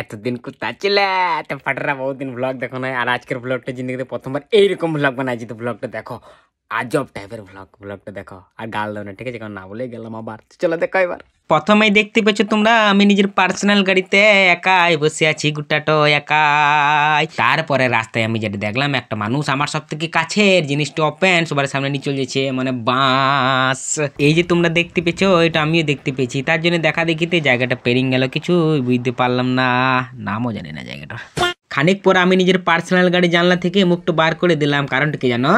এতদিন কোথায় ছিলে এত ফাটারা বহুদিন ব্লগ দেখো না আর আজকের ব্লগটা জিন্দিগিতে প্রথমবার এইরকম ব্লগ বানাই তো ব্লগটা দেখো আজব টাইপের ব্লগ ব্লগটা দেখো আর গাল দাও না ঠিক আছে কারণ না বলেই গেলাম আবার চলো দেখো এবার প্রথমেই দেখতে পেয়েছো তোমরা আমি নিজের পার্সোনাল গাড়িতে একাই বসে আছি গুটাটো একাই তারপরে রাস্তায় আমি যেটা দেখলাম একটা মানুষ আমার সব থেকে কাছের জিনিসটা ওপেন সবার সামনে নিয়ে চলে যাচ্ছে মানে বাস এই যে তোমরা দেখতে পেয়েছো এটা আমিও দেখতে পেয়েছি তার জন্য দেখা দেখিতে জায়গাটা পেরিং গেল কিছু বুঝতে পারলাম না নামও জানি না জায়গাটা খানিক পর আমি নিজের পার্সোনাল গাড়ি জানলা থেকে মুখটা বার করে দিলাম কারণটা কি জানো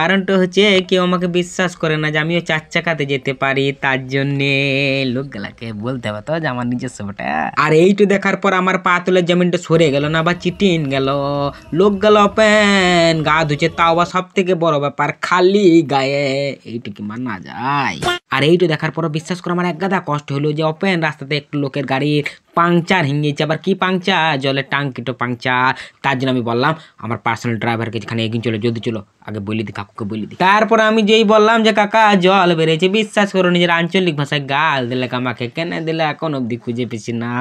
কারণটা হচ্ছে কেউ আমাকে বিশ্বাস করে না যে আমিও চার চাকাতে যেতে পারি তার জন্যে লোকগুলাকে বলতে হবে তো যে আমার নিজস্ব ওটা আর এইটু দেখার পর আমার পা তুলে জমিনটা সরে গেল না বা চিটিন গেল লোক গেল অপেন গা ধুচে তাও বা সব থেকে বড় ব্যাপার খালি গায়ে এইটুকি মানা যায় আর এইটা দেখার পর বিশ্বাস করে আমার মানে একগাদা কষ্ট হলো যে ওপেন রাস্তাতে একটু লোকের গাড়ির পাংচার হিঙ্গিয়েছে আবার কি পাংচার জলের টাঙ্কিটো পাংচার তার জন্য আমি বললাম আমার পার্সোনাল ড্রাইভারকে যেখানে এগিয়ে চলো যদি চলো আগে বলি দি কাকুকে বলি দি তারপর আমি যেই বললাম যে কাকা জল বেড়েছে বিশ্বাস করো নিজের আঞ্চলিক ভাষায় গাল দিলে আমাকে কেন দিলে এখন অব্দি খুঁজে পেছি না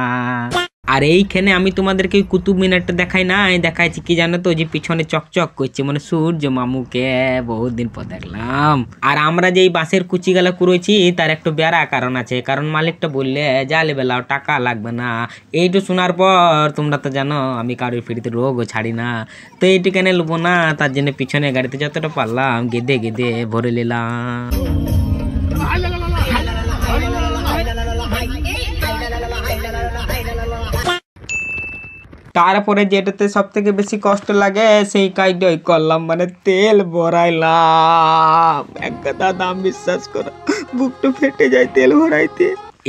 আর এইখানে আমি তোমাদেরকে কুতুব মিনারটা দেখাই নাই দেখাইছি কি জানো তো যে পিছনে চকচক করছে মানে সূর্য মামুকে বহুত দিন পর দেখলাম আর আমরা যে এই কুচি কুচিগুলা কুড়েছি তার একটু বেড়া কারণ আছে কারণ মালিকটা বললে যা বেলাও টাকা লাগবে না এইটু শোনার পর তোমরা তো জানো আমি কারোর ফিরিতে রোগও ছাড়ি না তো এইটু কেন নেবো না তার জন্য পিছনে গাড়িতে যতটা পারলাম গেদে গেদে ভরে নিলাম তারপরে যেটাতে সব থেকে বেশি কষ্ট লাগে সেই কাজটাই করলাম মানে তেল ভরাইলাম এক কথা দাম বিশ্বাস করো বুকটা ফেটে যায় তেল ভরাইতে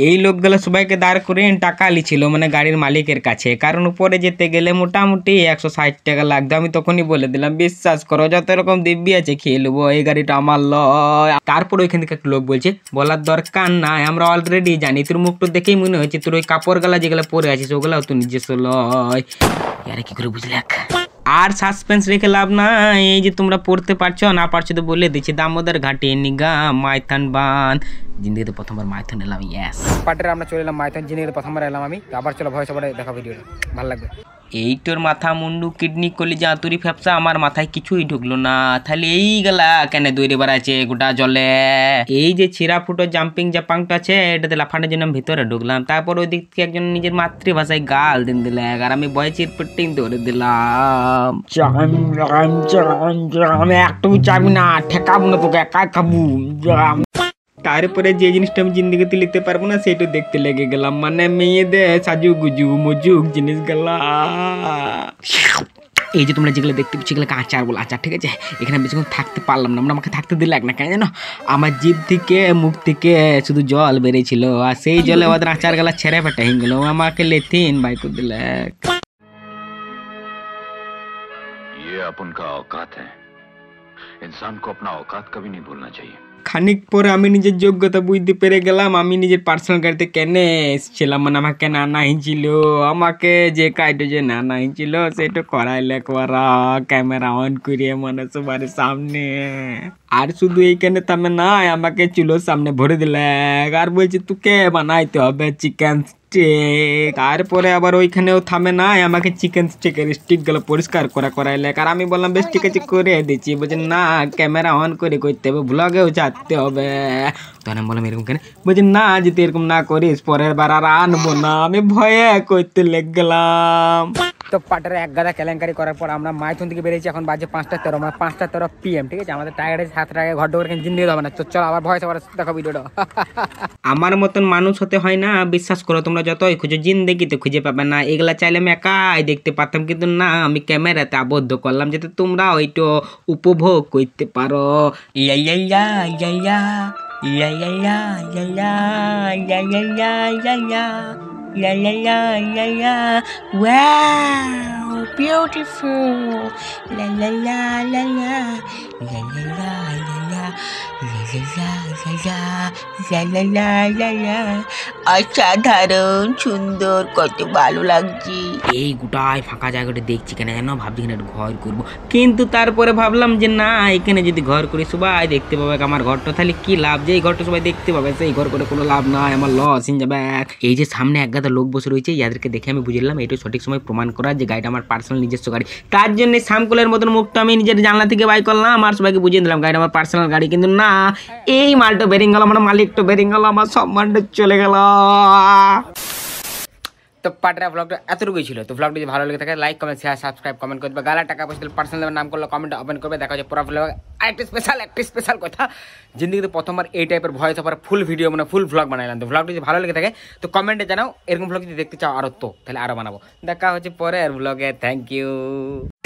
এই লোকগুলো সবাইকে দাঁড় করে টাকা লিছিল মানে গাড়ির মালিকের কাছে কারণ উপরে যেতে গেলে মোটামুটি একশো ষাট টাকা লাগতো আমি তখনই বলে দিলাম বিশ্বাস করো যত রকম দিব্যি আছে খেয়ে নেবো এই গাড়িটা আমার লয় তারপর ওইখান থেকে লোক বলছে বলার দরকার নাই আমরা অলরেডি জানি তোর মুখটা দেখেই মনে হচ্ছে তোর ওই কাপড় গালা যেগুলো পরে আছিস ওগুলাও তো নিজস্ব লয় কি করে বুঝলাক আর সাসপেন্স রেখে লাভ না এই যে তোমরা পড়তে পারছো না পারছো তো বলে দিচ্ছি দামোদর ঘাটে নিগা মাইথন বান জিন্দিগিতে প্রথমবার মাইথন এলাম ইয়াস পার্টের আমরা চলে এলাম মাইথন জিন্দিতে প্রথমবার এলাম আমি আবার চলো ভয়েস ওভারে দেখা ভিডিওটা ভালো লাগবে এই তোর মাথা মুন্ডু কিডনি কলিজা আতুরি ফ্যাপসা আমার মাথায় কিছুই ঢুকলো না তাহলে এই গেলা কেন দৌড়ে বেড়াচ্ছে গোটা জলে এই যে ছিঁড়া ফুটো জাম্পিং জাপাংটা আছে এটাতে লাফানোর জন্য ভিতরে ঢুকলাম তারপর ওই দিক থেকে একজন নিজের মাতৃভাষায় গাল দিন দিল আর আমি বয়ে চিরপিটিং ধরে দিলাম একটু চাবি না ঠেকাবো না তোকে একা খাবু তারপরে যে জিনিসটা আমি জিন্দগিতে নিতে পারবো না সেটা দেখতে লেগে গেলাম মানে মেয়েদের সাজু গুজু মজুক জিনিসগুলা এই যে তোমরা যেগুলো দেখতে পাচ্ছ এগুলোকে আচার বলো আচার ঠিক আছে এখানে বেশিক্ষণ থাকতে পারলাম না আমরা আমাকে থাকতে দিলে এক না কেন জানো আমার জিভ থেকে মুখ থেকে শুধু জল বেরিয়েছিল আর সেই জলে ওদের আচার গেলা ছেড়ে ফেটে হিং গেল আমাকে লেথিন বাইক দিলে अपन का औकात है इंसान को अपना औकात कभी नहीं भूलना चाहिए খানিক পরে আমি নিজের যোগ্যতা বুঝতে পেরে গেলাম আমি নিজের পার্সোনাল গাড়িতে কেন এসেছিলাম মানে আমাকে না হয়েছিল আমাকে যে কাজটা যে না নাইছিল সেটা করাই করা ক্যামেরা অন করিয়ে মানে সবার সামনে আর শুধু এইখানে তামে নাই আমাকে চুলোর সামনে ভরে দিলে আর বলছি তোকে বানাইতে হবে চিকেন স্টিক তারপরে আবার ওইখানেও থামে না আমাকে চিকেন স্টিকের স্টিকগুলো পরিষ্কার করা করাইলে আর আমি বললাম বেশ ঠিক আছে করে দিচ্ছি বলছে না ক্যামেরা অন করে করতে হবে ব্লগেও ছাড়তে হবে তখন আমি বললাম এরকম কেন বলছে না যদি এরকম না করিস পরের বার আর আনবো না আমি ভয়ে করতে লেগ গেলাম তো পাটের এক গাদা কেলেঙ্কারি করার পর আমরা মাইথন থেকে বেরিয়েছি এখন বাজে পাঁচটা তেরো মানে পাঁচটা তেরো পিএম ঠিক আছে আমাদের টার্গেট আছে সাতটা ঘর ঢোকার কিন্তু জিন্দি হবে না তো চলো আবার ভয়েস আবার দেখো ভিডিওটা আমার মতন মানুষ হতে হয় না বিশ্বাস করো তোমরা যতই খুঁজো জিন্দেগিতে খুঁজে পাবে না এগুলা চাইলে আমি একাই দেখতে পারতাম কিন্তু না আমি ক্যামেরাতে আবদ্ধ করলাম যাতে তোমরা ওইটা উপভোগ করতে পারো ইয়া ইয়া ইয়া ইয়া ইয়া ইয়া ইয়া ইয়া ইয়া ইয়া ইয়া ইয়া La la la la la. Wow, beautiful. La la la la la. La la la la la. La la la la la! La la la la la! অসাধারণ সুন্দর কত ভালো লাগছে এই গোটায় ফাঁকা জায়গাটা দেখছি কেন যেন ভাবছি এখানে ঘর করবো কিন্তু তারপরে ভাবলাম যে না এখানে যদি ঘর করে সবাই দেখতে পাবে আমার ঘরটা তাহলে কি লাভ যে এই ঘরটা সবাই দেখতে পাবে সেই ঘর করে কোনো লাভ নাই আমার লস ইন যাবে এই যে সামনে একগাদা লোক বসে রয়েছে যাদেরকে দেখে আমি বুঝলাম এটা সঠিক সময় প্রমাণ করা যে গাড়িটা আমার পার্সোনাল নিজস্ব গাড়ি তার জন্য সামকুলের মতন মুখটা আমি নিজের জানলা থেকে বাই করলাম আর সবাইকে বুঝিয়ে দিলাম গাড়িটা আমার পার্সোনাল গাড়ি কিন্তু না এই মালটা বেরিয়ে গেলো আমার মালিকটা বেরিয়ে গেলো আমার সম্মানটা চলে গেল তো পাটরা ব্লগটা এতটুকুই ছিল তো ব্লগটি যদি ভালো লেগে থাকে like comment share subscribe comment করবে গালা টাকা পয়সা পার্সোনাল নাম করলে কমেন্ট ওপেন করবে দেখা যাচ্ছে পুরো ব্লগ আরেকটি স্পেশাল একটি স্পেশাল কথা জিন্দগিতে প্রথমবার এই টাইপের ভয়েস অফার ফুল ভিডিও মানে ফুল ব্লগ বানাইলাম তো ব্লগটি যদি ভালো লেগে থাকে তো কমেন্টে জানাও এরকম ব্লগ যদি দেখতে চাও আরও তো তাহলে আরও বানাবো দেখা হচ্ছে পরে আর ব্লগে থ্যাংক ইউ